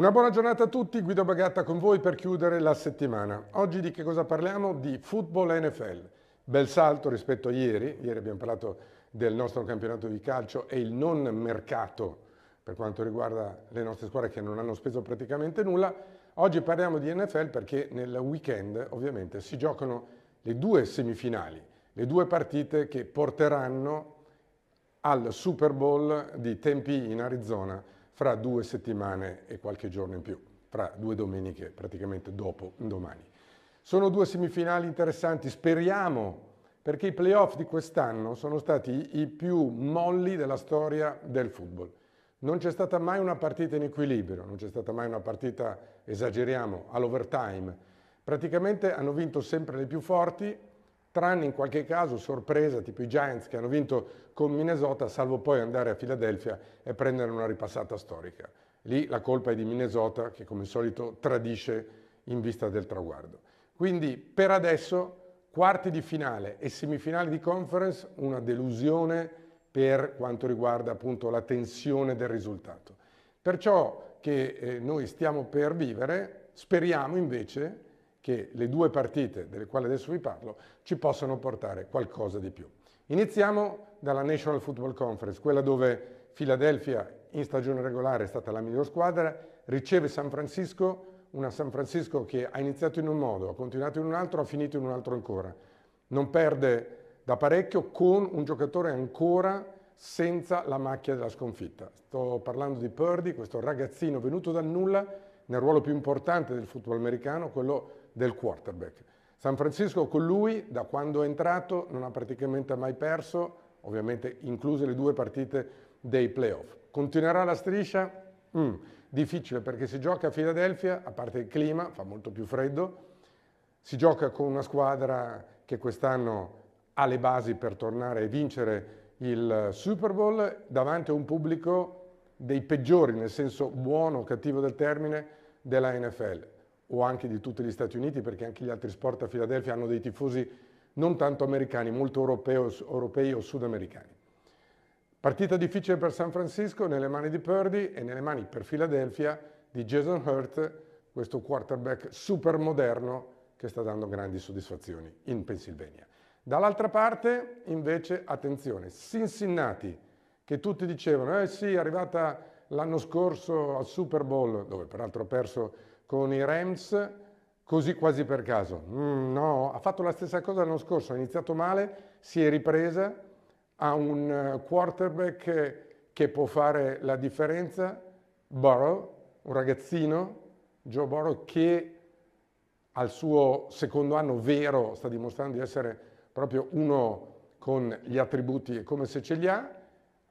Una buona giornata a tutti, Guido Bagatta con voi per chiudere la settimana. Oggi di che cosa parliamo? Di football NFL. Bel salto rispetto a ieri, ieri abbiamo parlato del nostro campionato di calcio e il non mercato per quanto riguarda le nostre squadre che non hanno speso praticamente nulla. Oggi parliamo di NFL perché nel weekend ovviamente si giocano le due semifinali, le due partite che porteranno al Super Bowl di Tempi in Arizona fra due settimane e qualche giorno in più, fra due domeniche praticamente dopo domani. Sono due semifinali interessanti, speriamo, perché i playoff di quest'anno sono stati i più molli della storia del football. Non c'è stata mai una partita in equilibrio, non c'è stata mai una partita, esageriamo, all'overtime. Praticamente hanno vinto sempre le più forti, tranne in qualche caso sorpresa, tipo i Giants che hanno vinto con Minnesota, salvo poi andare a Filadelfia e prendere una ripassata storica. Lì la colpa è di Minnesota che come al solito tradisce in vista del traguardo. Quindi per adesso quarti di finale e semifinali di conference una delusione per quanto riguarda appunto la tensione del risultato. Perciò che eh, noi stiamo per vivere, speriamo invece che le due partite delle quali adesso vi parlo ci possano portare qualcosa di più. Iniziamo dalla National Football Conference, quella dove Philadelphia in stagione regolare è stata la miglior squadra, riceve San Francisco, una San Francisco che ha iniziato in un modo, ha continuato in un altro, ha finito in un altro ancora. Non perde da parecchio con un giocatore ancora senza la macchia della sconfitta. Sto parlando di Purdy, questo ragazzino venuto dal nulla nel ruolo più importante del football americano, quello del quarterback. San Francisco con lui, da quando è entrato, non ha praticamente mai perso, ovviamente incluse le due partite dei playoff. Continuerà la striscia? Mm, difficile perché si gioca a Filadelfia, a parte il clima, fa molto più freddo, si gioca con una squadra che quest'anno ha le basi per tornare e vincere il Super Bowl davanti a un pubblico dei peggiori, nel senso buono o cattivo del termine, della NFL o anche di tutti gli Stati Uniti, perché anche gli altri sport a Filadelfia hanno dei tifosi non tanto americani, molto europeo, europei o sudamericani. Partita difficile per San Francisco, nelle mani di Purdy e nelle mani per Filadelfia di Jason Hurt, questo quarterback super moderno che sta dando grandi soddisfazioni in Pennsylvania. Dall'altra parte, invece, attenzione, Cincinnati, che tutti dicevano, eh sì, è arrivata l'anno scorso al Super Bowl, dove peraltro ha perso con i Rams così quasi per caso. Mm, no, ha fatto la stessa cosa l'anno scorso, ha iniziato male, si è ripresa, ha un eh, quarterback che può fare la differenza, Burrow, un ragazzino, Joe Burrow, che al suo secondo anno vero sta dimostrando di essere proprio uno con gli attributi e come se ce li ha,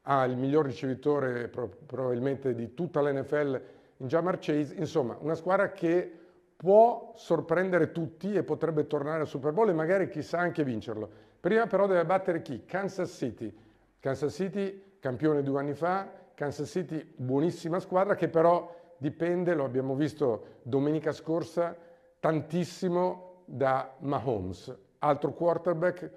ha il miglior ricevitore probabilmente di tutta l'NFL in Jamar Chase, insomma una squadra che può sorprendere tutti e potrebbe tornare al Super Bowl e magari chissà anche vincerlo. Prima però deve battere chi? Kansas City. Kansas City, campione due anni fa, Kansas City buonissima squadra che però dipende, lo abbiamo visto domenica scorsa, tantissimo da Mahomes, altro quarterback,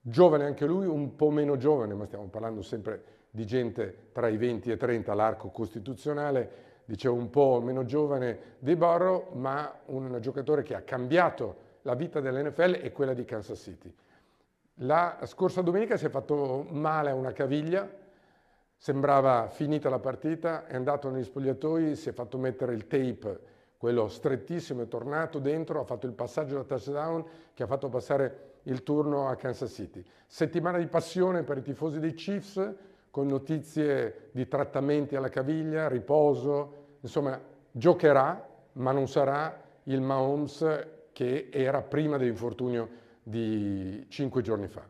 giovane anche lui, un po' meno giovane, ma stiamo parlando sempre di gente tra i 20 e i 30, l'arco costituzionale, dicevo, un po' meno giovane di Burrow, ma un giocatore che ha cambiato la vita dell'NFL e quella di Kansas City. La scorsa domenica si è fatto male a una caviglia, sembrava finita la partita, è andato negli spogliatoi, si è fatto mettere il tape, quello strettissimo, è tornato dentro, ha fatto il passaggio da touchdown che ha fatto passare il turno a Kansas City. Settimana di passione per i tifosi dei Chiefs, con notizie di trattamenti alla caviglia, riposo, insomma, giocherà, ma non sarà il Mahomes che era prima dell'infortunio di cinque giorni fa.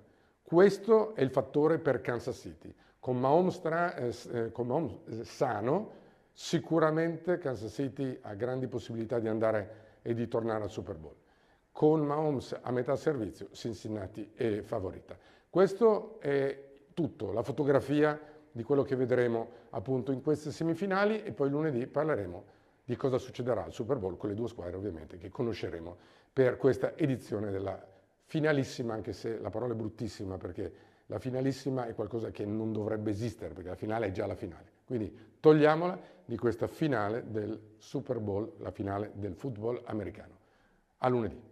Questo è il fattore per Kansas City. Con Mahomes, tra, eh, eh con Mahomes eh, sano, sicuramente Kansas City ha grandi possibilità di andare e di tornare al Super Bowl. Con Mahomes a metà servizio, Cincinnati è favorita. Questo è tutto, la fotografia di quello che vedremo appunto in queste semifinali e poi lunedì parleremo di cosa succederà al Super Bowl con le due squadre ovviamente che conosceremo per questa edizione della finalissima, anche se la parola è bruttissima perché la finalissima è qualcosa che non dovrebbe esistere perché la finale è già la finale. Quindi togliamola di questa finale del Super Bowl, la finale del football americano. A lunedì.